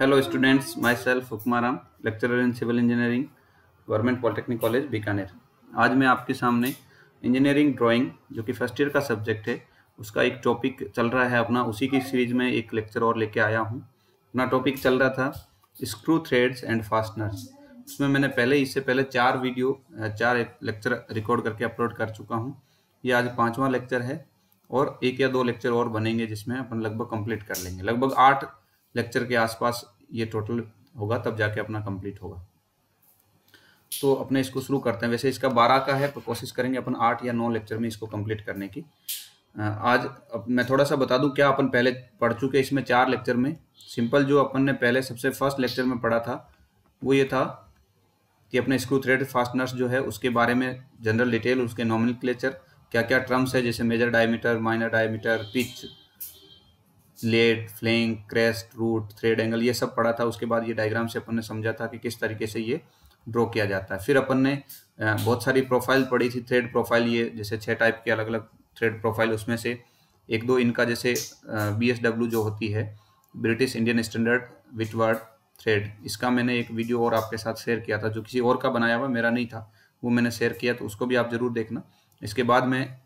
hello students myself Hukmaram lecturer in civil engineering government polytechnic college Bikaner आज मैं आपके सामने इंजीनियरिंग ड्राइंग जो कि फर्स्ट ईयर का सब्जेक्ट है उसका एक टॉपिक चल रहा है अपना उसी की सीरीज में एक लेक्चर और लेके आया हूँ अपना टॉपिक चल रहा था स्क्रू थ्रेड्स एंड फास्टनर्स उसमें मैंने पहले इससे पहले चार वीडियो चार लेक्चर रिकॉर्ड करके अपलोड कर चुका हूँ ये आज पाँचवा लेक्चर है और एक या दो लेक्चर और बनेंगे जिसमें अपन लगभग कंप्लीट कर लेंगे लगभग आठ लेक्चर के आसपास ये टोटल होगा तब जाके अपना कंप्लीट होगा तो अपने इसको शुरू करते हैं वैसे इसका बारह का है तो कोशिश करेंगे अपन आठ या नौ लेक्चर में इसको कंप्लीट करने की आज अब मैं थोड़ा सा बता दूं क्या अपन पहले पढ़ चुके इसमें चार लेक्चर में सिंपल जो अपन ने पहले सबसे फर्स्ट लेक्चर में पढ़ा था वो ये था कि अपने स्क्रू थ्रेड फास्टनर्स जो है उसके बारे में जनरल डिटेल उसके नॉमिनल क्लेचर क्या क्या टर्म्स है जैसे major diameter minor diameter pitch lead flank crest root thread angle ये सब पढ़ा था उसके बाद ये डायग्राम से अपन ने समझा था कि किस तरीके से ये ड्रॉ किया जाता है फिर अपन ने बहुत सारी प्रोफाइल पढ़ी थी थ्रेड प्रोफाइल ये जैसे छह टाइप के अलग अलग थ्रेड प्रोफाइल उसमें से एक दो इनका जैसे बी जो होती है British Indian standard Whitworth thread इसका मैंने एक वीडियो और आपके साथ शेयर किया था जो किसी और का बनाया हुआ मेरा नहीं था वो मैंने शेयर किया तो उसको भी आप ज़रूर देखना इसके बाद में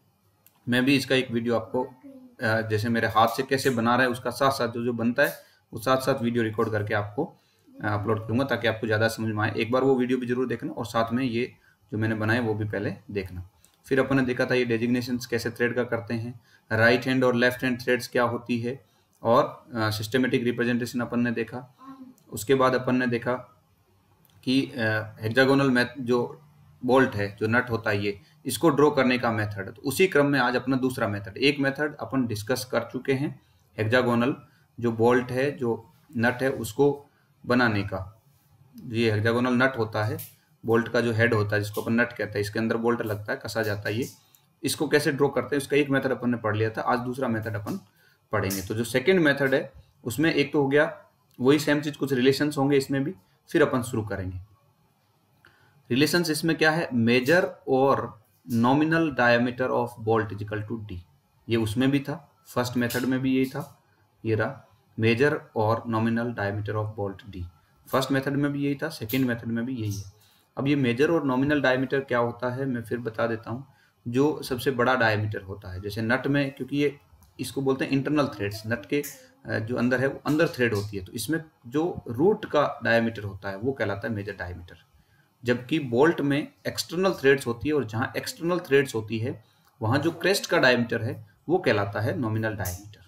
मैं भी इसका एक वीडियो आपको जैसे मेरे हाथ से कैसे बना रहा है उसका साथ साथ जो जो बनता है वो साथ साथ वीडियो रिकॉर्ड करके आपको अपलोड करूंगा ताकि आपको ज़्यादा समझ में आए एक बार वो वीडियो भी जरूर देखना और साथ में ये जो मैंने बनाए वो भी पहले देखना फिर अपन ने देखा था ये डेजिग्नेशन कैसे थ्रेड का करते हैं राइट हैंड और लेफ्ट हैंड थ्रेड्स क्या होती है और सिस्टमेटिक रिप्रेजेंटेशन अपन ने देखा उसके बाद अपन ने देखा कि uh, मैथ जो बोल्ट है जो नट होता है ये इसको ड्रॉ करने का मेथड तो उसी क्रम में आज अपना दूसरा मेथड एक मेथड अपन डिस्कस कर चुके हैं हेक्जागोनल जो बोल्ट है जो नट है उसको बनाने का ये हेक्जागोनल नट होता है बोल्ट का जो हेड होता है जिसको अपन नट कहते हैं इसके अंदर बोल्ट लगता है कसा जाता है ये इसको कैसे ड्रॉ करते हैं उसका एक मेथड अपन ने पढ़ लिया था आज दूसरा मेथड अपन पढ़ेंगे तो जो सेकेंड मेथड है उसमें एक तो हो गया वही सेम चीज़ कुछ रिलेशन होंगे इसमें भी फिर अपन शुरू करेंगे रिलेशंस इसमें क्या है मेजर और nominal diameter of bolt is equal to D ये उसमें भी था फर्स्ट मेथड में भी यही था ये रहा मेजर और nominal diameter of bolt D first method में भी यही था सेकेंड मेथड में भी यही है अब ये मेजर और नॉमिनल डायमीटर क्या होता है मैं फिर बता देता हूँ जो सबसे बड़ा डायमीटर होता है जैसे नट में क्योंकि ये इसको बोलते हैं इंटरनल थ्रेड्स नट के जो अंदर है वो अंदर थ्रेड होती है तो इसमें जो रूट का डायमीटर होता है वो कहलाता है मेजर डायमीटर जबकि बोल्ट में एक्सटर्नल थ्रेड्स होती है और जहाँ एक्सटर्नल थ्रेड्स होती है वहाँ जो क्रेस्ट का डायमीटर है वो कहलाता है नॉमिनल डायमीटर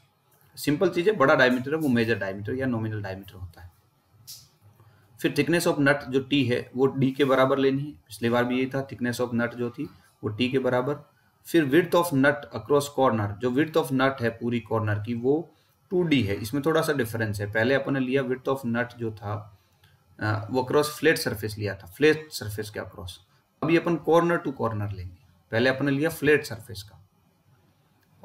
सिंपल चीज़ है बड़ा डायमीटर है वो मेजर डायमीटर या नॉमिनल डायमीटर होता है फिर थिकनेस ऑफ नट जो टी है वो डी के बराबर लेनी है पिछली बार भी यही था थिकनेस ऑफ नट जो थी वो टी के बराबर फिर width of nut across corner जो विर्थ ऑफ नट है पूरी कॉर्नर की वो टू डी है इसमें थोड़ा सा डिफरेंस है पहले अपने लिया विर्थ ऑफ नट जो था वो क्रॉस फ्लैट सरफेस लिया था फ्लैट सरफेस के अक्रॉस अभी अपन कॉर्नर टू कॉर्नर लेंगे पहले अपन ने लिया फ्लैट सरफेस का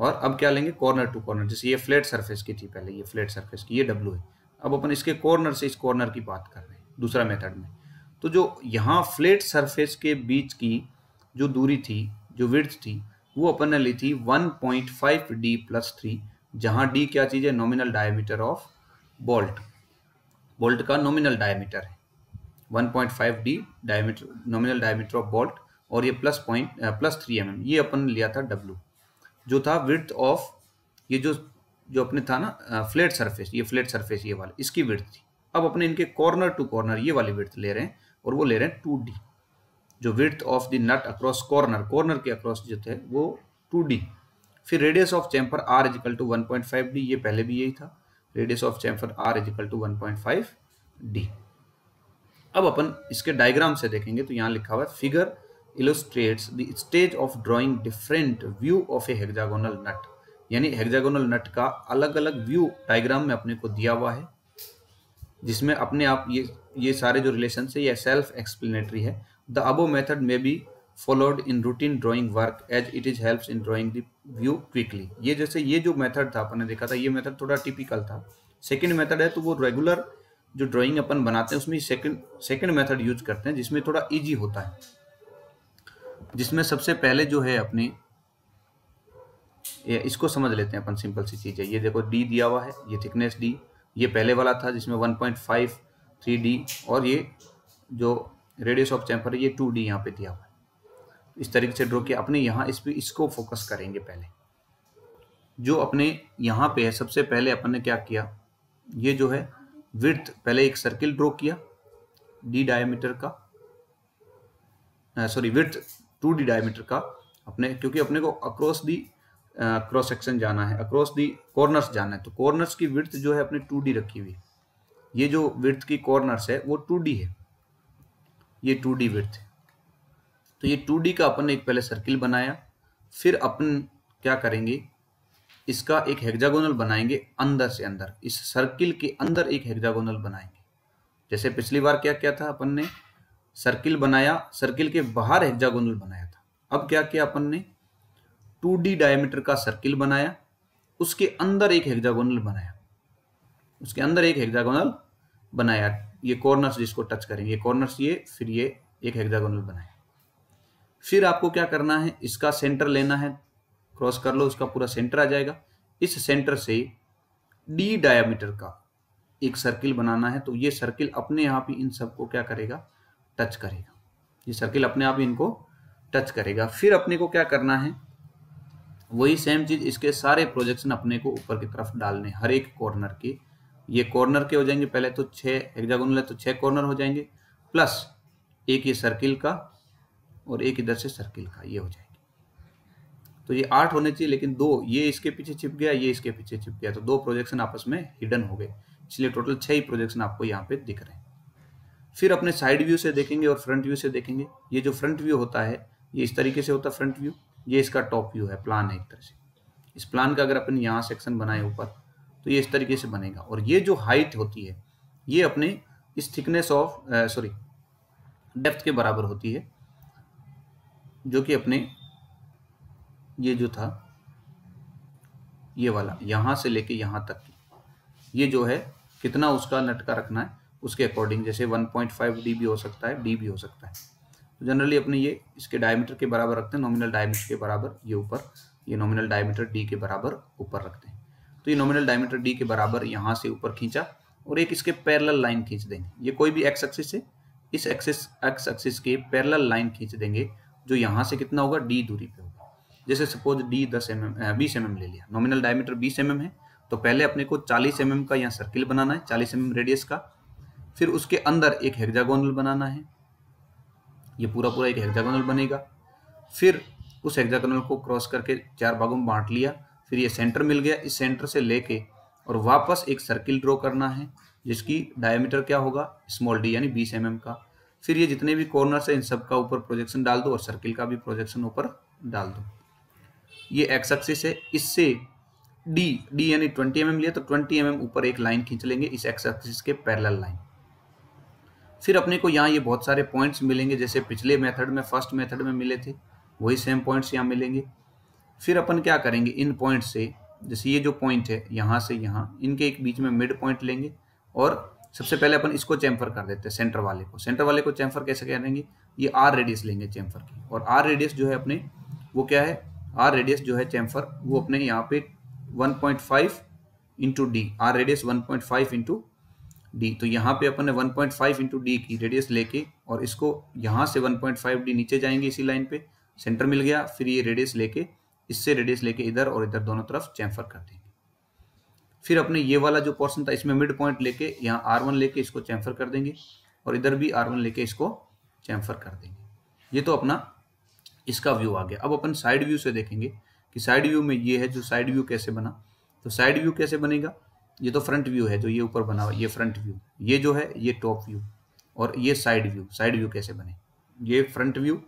और अब क्या लेंगे कॉर्नर टू कॉर्नर जैसे ये फ्लैट सरफेस की थी पहले ये फ्लैट सरफेस की ये डब्ल्यू है अब अपन इसके कॉर्नर से इस कॉर्नर की बात कर रहे हैं दूसरा मेथड में तो जो यहाँ फ्लैट सरफेस के बीच की जो दूरी थी जो विर्थ थी वो अपन ने ली थी one point five D plus three जहाँ डी क्या चीज़ है nominal diameter of bolt bolt का नॉमिनल डायमीटर है 1.5 D diameter nominal diameter of bolt और ये plus point plus three M ये अपन लिया था डब्लू जो था विर्थ ऑफ ये जो जो अपने था ना फ्लैट सरफेस ये फ्लैट सरफेस ये वाला इसकी विर्थ थी अब अपने इनके कॉर्नर टू कॉर्नर ये वाली विर्थ ले रहे हैं और वो ले रहे हैं टू डी जो width of the nut across corner corner के अक्रॉस जो थे वो टू डी फिर radius of chamfer R is equal to one point five D ये पहले भी यही था radius of chamfer R is equal to one point five D अब अपन इसके डायग्राम से देखेंगे तो यहाँ लिखा हुआ है figure illustrates the stage of drawing different view of a hexagonal nut यानी हेक्सागोनल नट का अलग अलग व्यू डायग्राम में अपने को दिया हुआ है जिसमें अपने आप ये ये सारे जो रिलेशन है यह सेल्फ एक्सप्लेनेटरी है द अबो मेथड में भी followed in routine drawing work as it is helps in drawing the view ये जैसे ये जो मेथड था अपन ने देखा था ये मेथड थोड़ा टिपिकल था सेकेंड मेथड है तो वो रेगुलर जो ड्राइंग अपन बनाते हैं उसमें सेकेंड सेकेंड मेथड यूज करते हैं जिसमें थोड़ा ईजी होता है जिसमें सबसे पहले जो है अपनी इसको समझ लेते हैं अपन सिंपल सी चीज़ है ये देखो डी दिया हुआ है ये थिकनेस डी ये पहले वाला था जिसमें 1.5 डी और ये जो रेडियस ऑफ चैम्फर है ये टू डी यहाँ पे दिया हुआ है इस तरीके से ड्रॉ किया अपने यहाँ इस पर इसको फोकस करेंगे पहले जो अपने यहाँ पे है सबसे पहले अपन ने क्या किया ये जो है विर्थ पहले एक सर्किल ड्रॉ किया डी डायमीटर का sorry width two D diameter का अपने क्योंकि अपने को अक्रॉस दी क्रॉस सेक्शन जाना है अक्रॉस दी कॉर्नर्स जाना है तो कॉर्नर्स की विर्थ जो है अपने टू डी रखी हुई ये जो विर्थ की कॉर्नर्स है वो टू डी है ये टू डी विर्थ है तो ये टू डी का अपन ने एक पहले सर्किल बनाया फिर अपन क्या करेंगे इसका एक हेक्जागोनल बनाएंगे अंदर से अंदर इस सर्किल के अंदर एक हेक्जागोनल बनाएंगे जैसे पिछली बार क्या किया था अपन ने सर्किल बनाया सर्किल के बाहर हेक्जागोनल बनाया था अब क्या किया अपन ने टू डी डायमीटर का सर्किल बनाया उसके अंदर एक हेक्जागोनल बनाया उसके अंदर एक हेक्जागोनल बनाया ये कॉर्नर्स जिसको टच करेंगे कॉर्नर्स ये फिर ये एक हेक्जागोनल बनाया फिर आपको क्या करना है इसका सेंटर लेना है क्रॉस कर लो उसका पूरा सेंटर आ जाएगा इस सेंटर से डी डायामीटर का एक सर्किल बनाना है तो ये सर्किल अपने आप ही इन सबको क्या करेगा टच करेगा ये सर्किल अपने आप ही इनको टच करेगा फिर अपने को क्या करना है वही सेम चीज इसके सारे प्रोजेक्शन अपने को ऊपर की तरफ डालने हर एक कॉर्नर के ये कॉर्नर के हो जाएंगे पहले तो छः एक है तो छः कॉर्नर हो जाएंगे प्लस एक ये सर्किल का और एक इधर से सर्किल का ये हो जाएगी तो ये आठ होने चाहिए लेकिन दो ये इसके पीछे छिप गया ये इसके पीछे छिप गया तो दो प्रोजेक्शन आपस में हिडन हो गए इसलिए टोटल छह ही प्रोजेक्शन आपको यहाँ पे दिख रहे हैं फिर अपने साइड व्यू से देखेंगे और फ्रंट व्यू से देखेंगे ये जो फ्रंट व्यू होता है ये इस तरीके से होता है फ्रंट व्यू ये इसका टॉप व्यू है प्लान है एक तरह से इस प्लान का अगर अपन यहाँ सेक्शन बनाए ऊपर तो ये इस तरीके से बनेगा और ये जो हाइट होती है ये अपने इस थिकनेस ऑफ सॉरी डेप्थ के बराबर होती है जो कि अपने ये जो था ये वाला यहां से लेके यहां तक की ये जो है कितना उसका का रखना है उसके अकॉर्डिंग जैसे 1.5 पॉइंट हो सकता है डी भी हो सकता है तो जनरली अपने ये इसके डायमीटर के बराबर रखते हैं नॉमिनल डायमीटर के बराबर ये ऊपर ये नॉमिनल डायमीटर डी के बराबर ऊपर रखते हैं तो ये नॉमिनल डायमीटर डी के बराबर यहाँ से ऊपर खींचा और एक इसके पैरल लाइन खींच देंगे ये कोई भी एक्स एक्सिस से इस एक्सिस एक्स एक्सिस के पैरल लाइन खींच देंगे जो यहाँ से कितना होगा डी दूरी पे होगा जैसे सपोज डी दस एम एम बीस एम ले लिया नॉमिनल डायमीटर बीस एम है तो पहले अपने को चालीस एम का यहाँ सर्किल बनाना है चालीस एम रेडियस का फिर उसके अंदर एक हेक्जागोनल बनाना है ये पूरा पूरा एक हेक्जागोनल बनेगा फिर उस हेक्जागोनल को क्रॉस करके चार भागों में बांट लिया फिर ये सेंटर मिल गया इस सेंटर से लेके और वापस एक सर्किल ड्रॉ करना है जिसकी डायमीटर क्या होगा स्मॉल डी यानी 20 एम का फिर ये जितने भी कॉर्नर है इन सब का ऊपर प्रोजेक्शन डाल दो और सर्किल का भी प्रोजेक्शन ऊपर डाल दो ये एक्स एक्सिस है इससे डी डी यानी ट्वेंटी एम mm लिया तो ट्वेंटी एम mm ऊपर एक लाइन खींच लेंगे इस एक्स एक्सिस के पैरल लाइन फिर अपने को यहाँ ये बहुत सारे पॉइंट्स मिलेंगे जैसे पिछले मेथड में फर्स्ट मेथड में मिले थे वही सेम पॉइंट्स यहाँ मिलेंगे फिर अपन क्या करेंगे इन पॉइंट्स से जैसे ये जो पॉइंट है यहाँ से यहाँ इनके एक बीच में मिड पॉइंट लेंगे और सबसे पहले अपन इसको चैम्फर कर देते हैं सेंटर वाले को सेंटर वाले को चैम्फर कैसे करेंगे ये आर रेडियस लेंगे चैम्फर की और आर रेडियस जो है अपने वो क्या है आर रेडियस जो है चैम्फर वो अपने यहाँ पे 1.5 point five into D R radius one point five into D तो यहाँ पे अपन ने 1.5 पॉइंट फाइव इंटू डी की रेडियस लेके और इसको यहाँ से 1.5 पॉइंट फाइव डी नीचे जाएंगे इसी लाइन पे सेंटर मिल गया फिर ये रेडियस लेके इससे रेडियस लेके इधर और इधर दोनों तरफ चैम्फर कर देंगे फिर अपने ये वाला जो पोर्सन था इसमें मिड पॉइंट लेके यहाँ आर वन लेके इसको चैम्फर कर देंगे और इधर भी आर वन लेके इसको चैम्फर कर देंगे ये तो अपना इसका व्यू आ गया अब अपन साइड व्यू से देखेंगे कि साइड व्यू में ये है जो साइड व्यू कैसे बना तो साइड व्यू कैसे बनेगा ये तो फ्रंट व्यू है जो ये ऊपर बना हुआ ये फ्रंट व्यू ये जो है ये टॉप व्यू और ये साइड व्यू साइड व्यू कैसे बने ये फ्रंट व्यू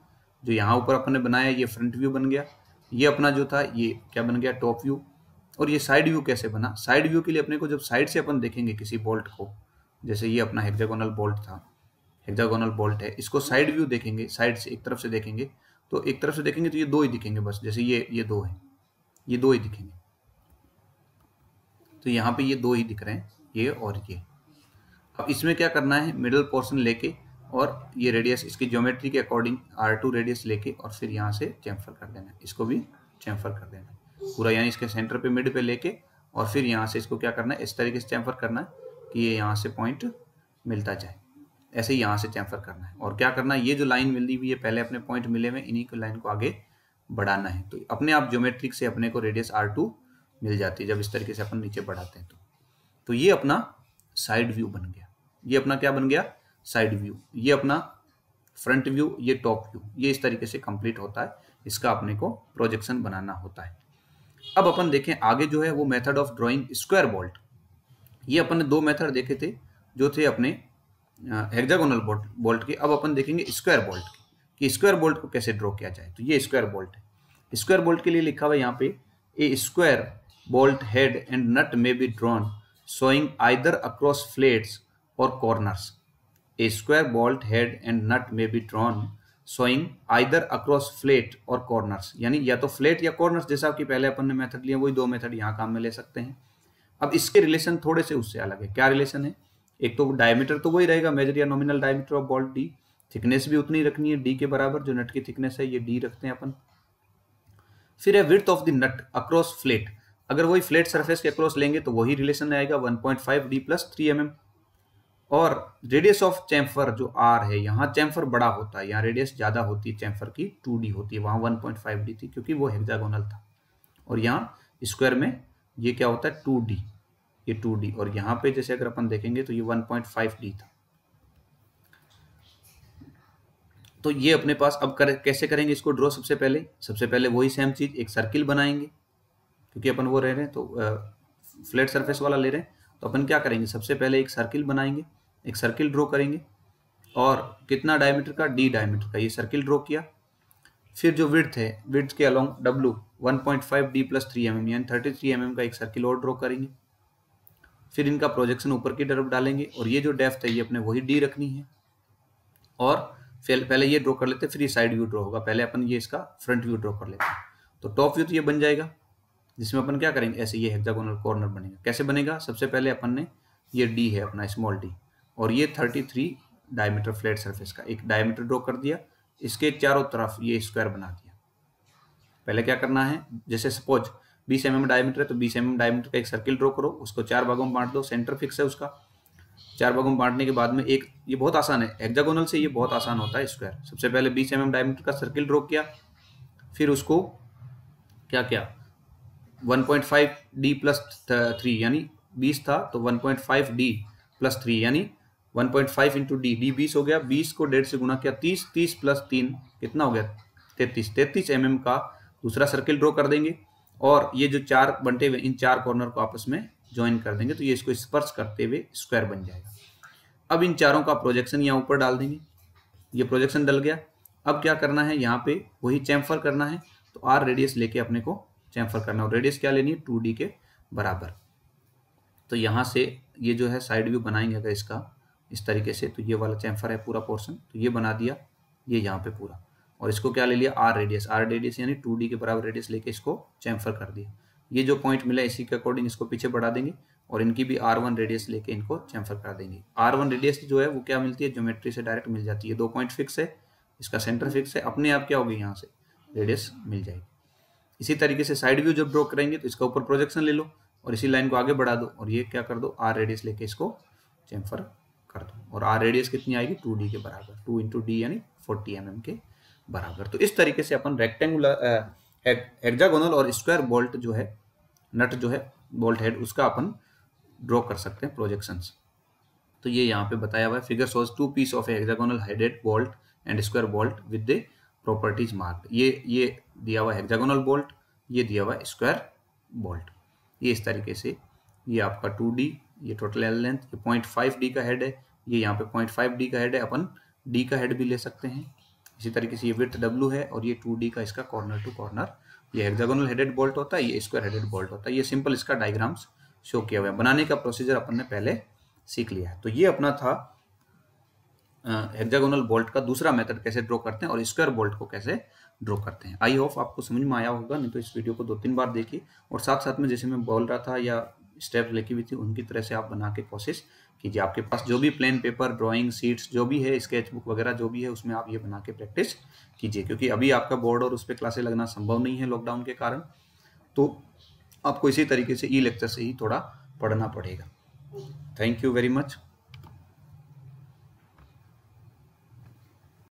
जो यहाँ ऊपर अपन ने बनाया ये फ्रंट व्यू बन गया ये अपना जो था ये क्या बन गया टॉप व्यू और ये साइड व्यू कैसे बना साइड व्यू के लिए अपने को जब साइड से अपन देखेंगे किसी बोल्ट को जैसे ये अपना हेक्जागोनल बोल्ट था हेक्जागोनल बोल्ट है इसको साइड व्यू देखेंगे साइड से एक तरफ से देखेंगे तो एक तरफ से देखेंगे तो ये दो ही दिखेंगे बस जैसे ये ये दो है ये दो ही दिखेंगे तो यहाँ पे ये दो ही दिख रहे हैं ये और ये अब इसमें क्या करना है मिडल पोर्सन लेके और ये रेडियस इसकी ज्योमेट्री के अकॉर्डिंग आर टू रेडियस लेके और फिर यहाँ से चैम्फर कर देना इसको भी चैम्फर कर देना पूरा यानी इसके सेंटर पे मिड पे लेके और फिर यहाँ से इसको क्या करना है इस तरीके से चैम्फर करना है कि ये यहाँ से पॉइंट मिलता जाए ऐसे ही यहाँ से चैम्फर करना है और क्या करना है ये जो लाइन मिली हुई है पहले अपने पॉइंट मिले हुए इन्हीं को लाइन को आगे बढ़ाना है तो अपने आप ज्योमेट्रिक से अपने को रेडियस आर मिल जाती है जब इस तरीके से अपन नीचे बढ़ाते हैं तो तो ये अपना साइड व्यू बन गया ये अपना क्या बन गया साइड व्यू ये अपना फ्रंट व्यू ये टॉप व्यू ये इस तरीके से कंप्लीट होता है इसका अपने को प्रोजेक्शन बनाना होता है अब अपन देखें आगे जो है वो method of drawing square bolt ये अपन ने दो मेथड देखे थे जो थे अपने हेक्सागोनल बोल्ट बोल्ट के अब अपन देखेंगे स्क्वायर बोल्ट कि स्क्वायर बोल्ट को कैसे ड्रॉ किया जाए तो ये स्क्वायर बोल्ट है स्क्वायर बोल्ट के लिए लिखा हुआ यहाँ पे a square bolt head and nut may be drawn showing either across flats और corners a square bolt head and nut may be drawn showing either across flat और corners यानी या तो फ्लेट या कॉर्नर्स जैसा कि पहले अपन ने मेथड लिया वही दो मेथड यहाँ काम में ले सकते हैं अब इसके रिलेशन थोड़े से उससे अलग है क्या रिलेशन है एक तो डायमीटर तो वही रहेगा मेजर या nominal diameter of ball D thickness भी उतनी रखनी है डी के बराबर जो नट की थिकनेस है ये डी रखते हैं अपन फिर है width of the nut across flat अगर वही फ्लेट सरफेस के अक्रॉस लेंगे तो वही रिलेशन आएगा one point five D plus three M और रेडियस ऑफ चैम्फर जो आर है यहाँ चैम्फर बड़ा होता है यहाँ रेडियस ज़्यादा होती है चैम्फर की टू डी होती है वहाँ वन पॉइंट फाइव डी थी क्योंकि वो हेक्सागोनल था और यहाँ स्क्वायर में ये क्या होता है टू डी ये टू डी और यहाँ पे जैसे अगर अपन देखेंगे तो ये वन पॉइंट फाइव डी था तो ये अपने पास अब कर, कैसे करेंगे इसको ड्रॉ सबसे पहले सबसे पहले वही सेम चीज़ एक सर्किल बनाएंगे क्योंकि अपन वो रह रहे हैं तो फ्लैट सर्फेस वाला ले रहे हैं तो अपन क्या करेंगे सबसे पहले एक सर्किल बनाएंगे एक सर्किल ड्रॉ करेंगे और कितना डायमीटर का डी डायमीटर का ये सर्किल ड्रॉ किया फिर जो विड्थ है विड्थ के along W 1.5 D plus three M M यानी थर्टी थ्री एम एम का एक सर्किल और ड्रॉ करेंगे फिर इनका प्रोजेक्शन ऊपर की तरफ डालेंगे और ये जो डेफ्थ है ये अपने वही डी रखनी है और फिर पहले ये ड्रॉ कर लेते फिर ये साइड व्यू ड्रॉ होगा पहले अपन ये इसका फ्रंट व्यू ड्रॉ कर लेते हैं तो टॉप व्यू तो ये बन जाएगा जिसमें अपन क्या करेंगे ऐसे ये हेक्सागोनल कॉर्नर बनेगा कैसे बनेगा सबसे पहले अपन ने ये डी है अपना स्मॉल डी और ये thirty three diameter flat surface का एक डायमीटर ड्रॉ कर दिया इसके चारों तरफ ये स्क्वायर बना दिया पहले क्या करना है जैसे सपोज बीस एम एम डायमीटर है तो बीस एम एम डायमीटर का एक सर्किल ड्रॉ करो उसको चार भागों में बांट दो सेंटर फिक्स है उसका चार भागों में बांटने के बाद में एक ये बहुत आसान है हेक्सागोनल से ये बहुत आसान होता है स्क्वायर सबसे पहले बीस एम एम डायमीटर का सर्किल ड्रॉ किया फिर उसको क्या क्या 1.5 डी प्लस थ्री यानी बीस था तो 1.5 डी प्लस थ्री यानी 1.5 point five into D D बीस हो गया बीस को डेढ़ से गुना किया तीस तीस प्लस तीन कितना हो गया तैतीस तैतीस एम का दूसरा सर्किल ड्रॉ कर देंगे और ये जो चार बंटे हुए इन चार कॉर्नर को आपस में ज्वाइन कर देंगे तो ये इसको स्पर्श करते हुए स्क्वायर बन जाएगा अब इन चारों का प्रोजेक्शन यहाँ ऊपर डाल देंगे ये प्रोजेक्शन डल गया अब क्या करना है यहाँ पे वही चैम्फर करना है तो आर रेडियस लेके अपने को चैम्फर करना और रेडियस क्या लेनी है टू डी के बराबर तो यहाँ से ये जो है साइड व्यू बनाएंगे अगर इसका इस तरीके से तो ये वाला चैम्फर है पूरा पोर्सन तो ये बना दिया ये यहाँ पे पूरा और इसको क्या ले लिया आर रेडियस आर रेडियस यानी टू के बराबर रेडियस लेके इसको चैम्फर कर दिया ये जो पॉइंट मिला इसी के अकॉर्डिंग इसको पीछे बढ़ा देंगे और इनकी भी आर वन रेडियस लेके इनको चैम्फर करा देंगे आर वन रेडियस जो है वो क्या मिलती है ज्योमेट्री से डायरेक्ट मिल जाती है दो पॉइंट फिक्स है इसका सेंटर फिक्स है अपने आप क्या होगी यहाँ से रेडियस मिल जाएगी इसी तरीके से साइड व्यू जब ड्रॉ करेंगे तो इसका ऊपर प्रोजेक्शन ले लो और इसी लाइन को आगे बढ़ा दो और ये क्या कर दो आर रेडियस लेके इसको चैम्फर कर दो और आर रेडियस कितनी आएगी टू डी के बराबर टू इंटू डी यानी फोर्टी एम mm के बराबर तो इस तरीके से अपन रेक्टेंगुलर एग्जागोनल और स्क्वायर बोल्ट जो है नट जो है बोल्ट हेड उसका अपन ड्रॉ कर सकते हैं प्रोजेक्शंस तो ये यहाँ पे बताया हुआ है figure shows two piece of hexagonal headed bolt and square bolt with the properties mark ये ये दिया हुआ हेक्सागोनल बोल्ट ये दिया हुआ स्क्वायर बोल्ट ये इस तरीके से ये आपका टू डी ये टोटल एल लेंथ ये पॉइंट फाइव डी का हेड है ये यहाँ पे पॉइंट फाइव डी का हेड है अपन डी का हेड भी ले सकते हैं इसी तरीके से ये विथ डब्लू है और ये टू डी का इसका कॉर्नर टू कॉर्नर ये हेक्सागोनल हेडेड बोल्ट होता है ये स्क्वायर हेडेड बोल्ट होता है ये सिंपल इसका डायग्राम्स शो किया हुआ है बनाने का प्रोसीजर अपन ने पहले सीख लिया है तो ये अपना था हेक्जागोनल बोल्ट का दूसरा मेथड कैसे ड्रॉ करते हैं और स्क्वायर बोल्ट को कैसे ड्रॉ करते हैं आई होप आपको समझ में आया होगा नहीं तो इस वीडियो को दो तीन बार देखिए और साथ साथ में जैसे मैं बोल रहा था या स्टेप लिखी हुई थी उनकी तरह से आप बना के कोशिश कीजिए आपके पास जो भी प्लेन पेपर ड्राइंग सीट्स जो भी है स्केच बुक वगैरह जो भी है उसमें आप ये बना के प्रैक्टिस कीजिए क्योंकि अभी आपका बोर्ड और उस पर क्लासे लगना संभव नहीं है लॉकडाउन के कारण तो आपको इसी तरीके से ई लेक्चर से ही थोड़ा पढ़ना पड़ेगा थैंक यू वेरी मच